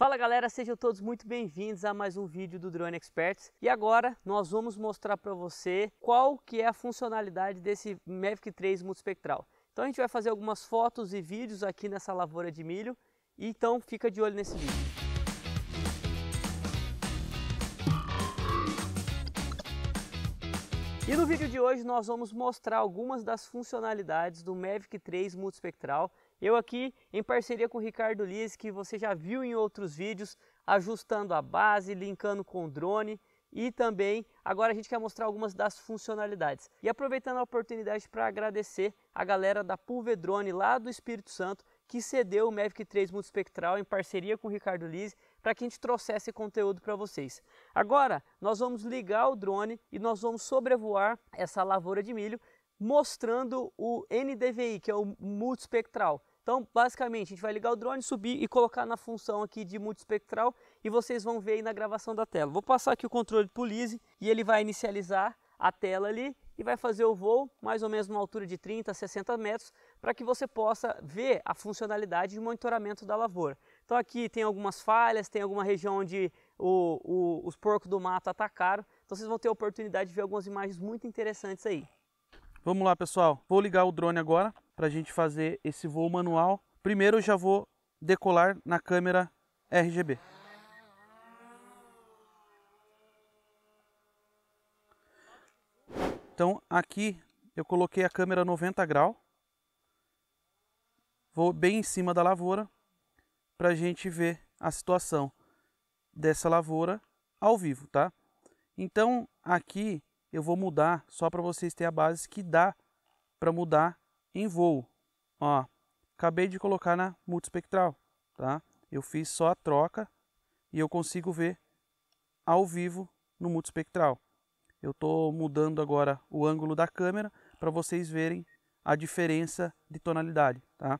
Fala galera, sejam todos muito bem-vindos a mais um vídeo do Drone Experts. E agora nós vamos mostrar para você qual que é a funcionalidade desse Mavic 3 multispectral. Então a gente vai fazer algumas fotos e vídeos aqui nessa lavoura de milho, então fica de olho nesse vídeo. E no vídeo de hoje nós vamos mostrar algumas das funcionalidades do Mavic 3 multispectral eu aqui em parceria com o Ricardo Lise, que você já viu em outros vídeos, ajustando a base, linkando com o drone e também agora a gente quer mostrar algumas das funcionalidades. E aproveitando a oportunidade para agradecer a galera da Pulvedrone lá do Espírito Santo que cedeu o Mavic 3 Multispectral em parceria com o Ricardo Lise para que a gente trouxesse conteúdo para vocês. Agora nós vamos ligar o drone e nós vamos sobrevoar essa lavoura de milho mostrando o NDVI, que é o multispectral. Então, basicamente, a gente vai ligar o drone, subir e colocar na função aqui de multispectral e vocês vão ver aí na gravação da tela. Vou passar aqui o controle de o e ele vai inicializar a tela ali e vai fazer o voo mais ou menos numa altura de 30 a 60 metros para que você possa ver a funcionalidade de monitoramento da lavoura. Então aqui tem algumas falhas, tem alguma região onde o, o, os porcos do mato atacaram, então vocês vão ter a oportunidade de ver algumas imagens muito interessantes aí. Vamos lá pessoal, vou ligar o drone agora para a gente fazer esse voo manual. Primeiro eu já vou decolar na câmera RGB. Então aqui eu coloquei a câmera 90 grau. Vou bem em cima da lavoura para a gente ver a situação dessa lavoura ao vivo, tá? Então aqui eu vou mudar só para vocês terem a base que dá para mudar em voo. Ó, acabei de colocar na multispectral, tá? Eu fiz só a troca e eu consigo ver ao vivo no multispectral. Eu estou mudando agora o ângulo da câmera para vocês verem a diferença de tonalidade, tá?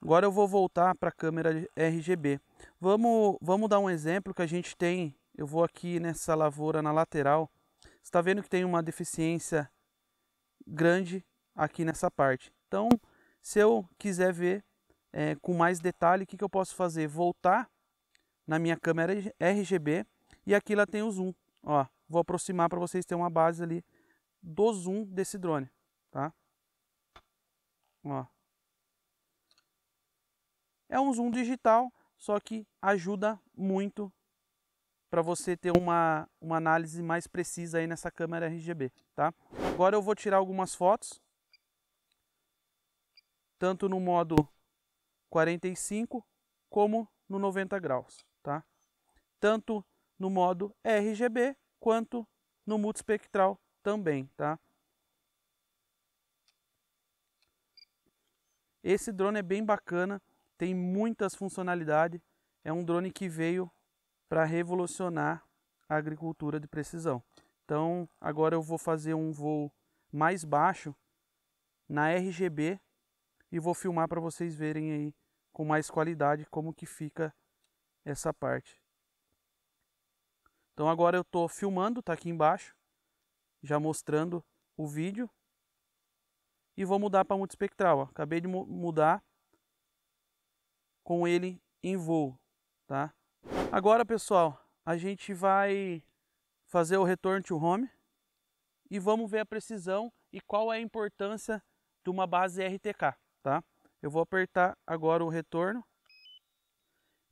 Agora eu vou voltar para a câmera RGB. Vamos, vamos dar um exemplo que a gente tem. Eu vou aqui nessa lavoura na lateral está vendo que tem uma deficiência grande aqui nessa parte. Então, se eu quiser ver é, com mais detalhe, o que, que eu posso fazer? Voltar na minha câmera RGB e aqui ela tem o zoom. Ó, vou aproximar para vocês terem uma base ali do zoom desse drone, tá? Ó. É um zoom digital, só que ajuda muito para você ter uma, uma análise mais precisa aí nessa câmera RGB, tá? Agora eu vou tirar algumas fotos, tanto no modo 45 como no 90 graus, tá? Tanto no modo RGB quanto no multispectral também, tá? Esse drone é bem bacana, tem muitas funcionalidades, é um drone que veio para revolucionar a agricultura de precisão. Então, agora eu vou fazer um voo mais baixo na RGB e vou filmar para vocês verem aí com mais qualidade como que fica essa parte. Então agora eu estou filmando, está aqui embaixo, já mostrando o vídeo. E vou mudar para multispectral, ó. acabei de mudar com ele em voo, tá? Agora, pessoal, a gente vai fazer o return to home e vamos ver a precisão e qual é a importância de uma base RTK, tá? Eu vou apertar agora o retorno.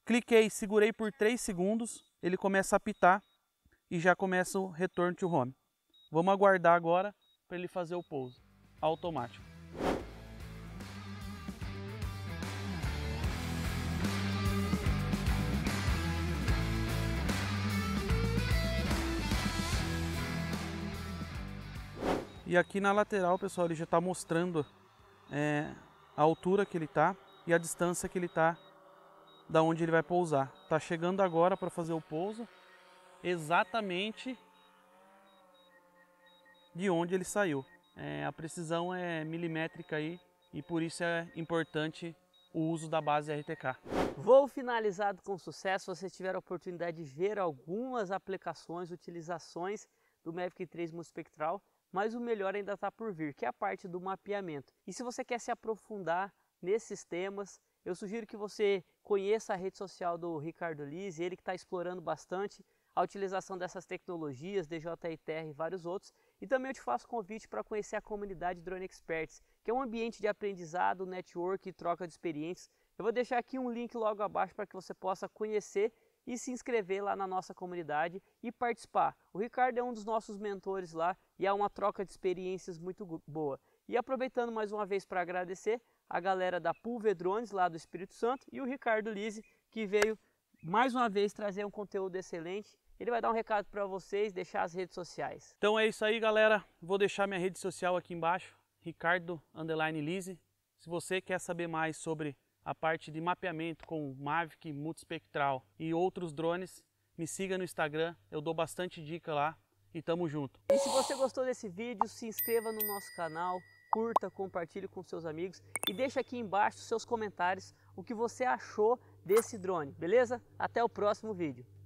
Cliquei, segurei por 3 segundos, ele começa a apitar e já começa o retorno to home. Vamos aguardar agora para ele fazer o pouso automático. E aqui na lateral, pessoal, ele já está mostrando é, a altura que ele está e a distância que ele está da onde ele vai pousar. Está chegando agora para fazer o pouso exatamente de onde ele saiu. É, a precisão é milimétrica aí e por isso é importante o uso da base RTK. Voo finalizado com sucesso, vocês tiveram a oportunidade de ver algumas aplicações, utilizações do Mavic 3 Multispectral mas o melhor ainda está por vir, que é a parte do mapeamento. E se você quer se aprofundar nesses temas, eu sugiro que você conheça a rede social do Ricardo Lise, ele que está explorando bastante a utilização dessas tecnologias, DJITR e vários outros. E também eu te faço convite para conhecer a comunidade Drone Experts, que é um ambiente de aprendizado, network e troca de experiências. Eu vou deixar aqui um link logo abaixo para que você possa conhecer e se inscrever lá na nossa comunidade e participar. O Ricardo é um dos nossos mentores lá e há uma troca de experiências muito boa. E aproveitando mais uma vez para agradecer a galera da Pulvedrones lá do Espírito Santo e o Ricardo Lise que veio mais uma vez trazer um conteúdo excelente. Ele vai dar um recado para vocês, deixar as redes sociais. Então é isso aí, galera. Vou deixar minha rede social aqui embaixo, Ricardo Underline Lise. Se você quer saber mais sobre a parte de mapeamento com Mavic multispectral e outros drones, me siga no Instagram, eu dou bastante dica lá e tamo junto. E se você gostou desse vídeo, se inscreva no nosso canal, curta, compartilhe com seus amigos e deixa aqui embaixo seus comentários o que você achou desse drone, beleza? Até o próximo vídeo.